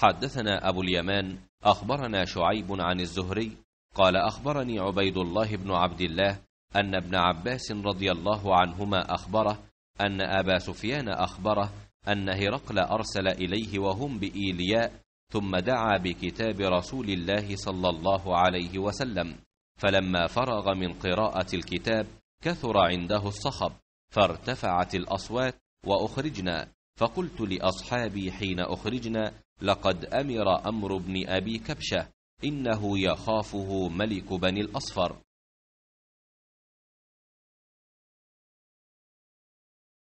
حدثنا أبو اليمان أخبرنا شعيب عن الزهري قال أخبرني عبيد الله بن عبد الله أن ابن عباس رضي الله عنهما أخبره أن أبا سفيان أخبره أن هرقل أرسل إليه وهم بإيلياء ثم دعا بكتاب رسول الله صلى الله عليه وسلم فلما فرغ من قراءة الكتاب كثر عنده الصخب فارتفعت الأصوات وأخرجنا فقلت لأصحابي حين أخرجنا لقد أمر أمر بن أبي كبشة إنه يخافه ملك بني الأصفر